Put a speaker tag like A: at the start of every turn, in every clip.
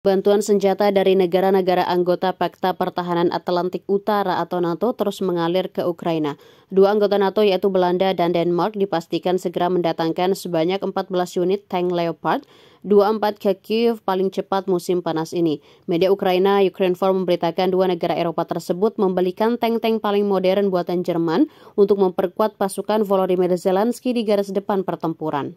A: Bantuan senjata dari negara-negara anggota Pakta Pertahanan Atlantik Utara atau NATO terus mengalir ke Ukraina. Dua anggota NATO yaitu Belanda dan Denmark dipastikan segera mendatangkan sebanyak 14 unit tank Leopard 24 ke Kiev paling cepat musim panas ini. Media Ukraina, Ukraine Forum memberitakan dua negara Eropa tersebut membelikan tank-tank paling modern buatan Jerman untuk memperkuat pasukan Volodymyr Zelensky di garis depan pertempuran.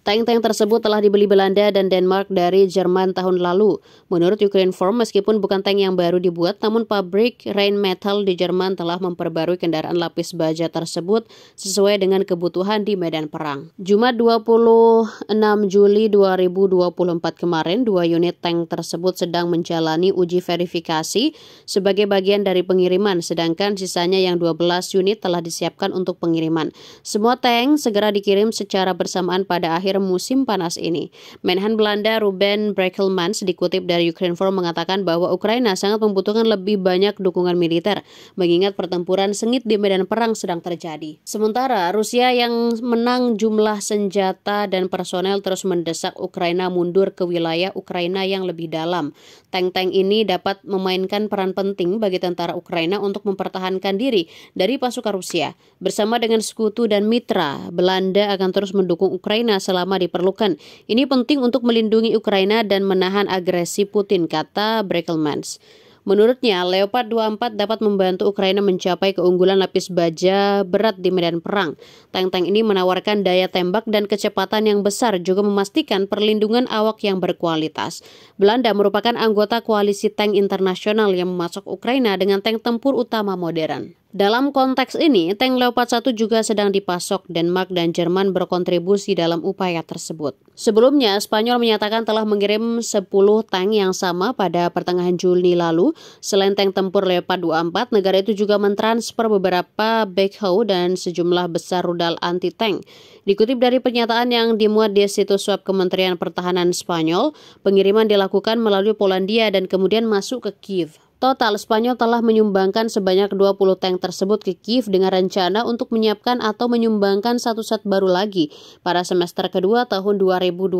A: Tank-tank tersebut telah dibeli Belanda dan Denmark dari Jerman tahun lalu. Menurut Ukraine Form, meskipun bukan tank yang baru dibuat, namun pabrik Rheinmetall di Jerman telah memperbarui kendaraan lapis baja tersebut sesuai dengan kebutuhan di medan perang. Jumat 26 Juli 2024 kemarin, dua unit tank tersebut sedang menjalani uji verifikasi sebagai bagian dari pengiriman, sedangkan sisanya yang 12 unit telah disiapkan untuk pengiriman. Semua tank segera dikirim secara bersamaan pada akhir akhir musim panas ini. Menhan Belanda Ruben Brekelmans dikutip dari Ukraine Forum mengatakan bahwa Ukraina sangat membutuhkan lebih banyak dukungan militer mengingat pertempuran sengit di medan perang sedang terjadi. Sementara Rusia yang menang jumlah senjata dan personel terus mendesak Ukraina mundur ke wilayah Ukraina yang lebih dalam. Tank-tank ini dapat memainkan peran penting bagi tentara Ukraina untuk mempertahankan diri dari pasukan Rusia. Bersama dengan sekutu dan mitra, Belanda akan terus mendukung Ukraina selama selama diperlukan. Ini penting untuk melindungi Ukraina dan menahan agresi Putin, kata Brekelmans. Menurutnya, Leopard 24 dapat membantu Ukraina mencapai keunggulan lapis baja berat di medan perang. Tank-tank ini menawarkan daya tembak dan kecepatan yang besar, juga memastikan perlindungan awak yang berkualitas. Belanda merupakan anggota koalisi tank internasional yang memasok Ukraina dengan tank tempur utama modern. Dalam konteks ini, tank Leopard 1 juga sedang dipasok Denmark dan Jerman berkontribusi dalam upaya tersebut. Sebelumnya, Spanyol menyatakan telah mengirim 10 tank yang sama pada pertengahan Juni lalu. Selain tank tempur Leopard 24, negara itu juga mentransfer beberapa backhoe dan sejumlah besar rudal anti-tank. Dikutip dari pernyataan yang dimuat di situs web Kementerian Pertahanan Spanyol, pengiriman dilakukan melalui Polandia dan kemudian masuk ke Kiev. Total, Spanyol telah menyumbangkan sebanyak 20 tank tersebut ke Kiev dengan rencana untuk menyiapkan atau menyumbangkan satu set baru lagi pada semester kedua tahun 2024.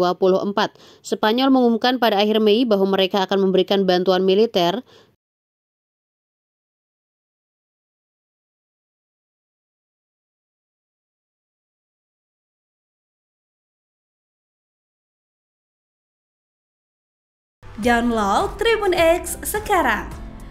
A: Spanyol mengumumkan pada akhir Mei bahwa mereka akan memberikan bantuan militer Download Tribun X sekarang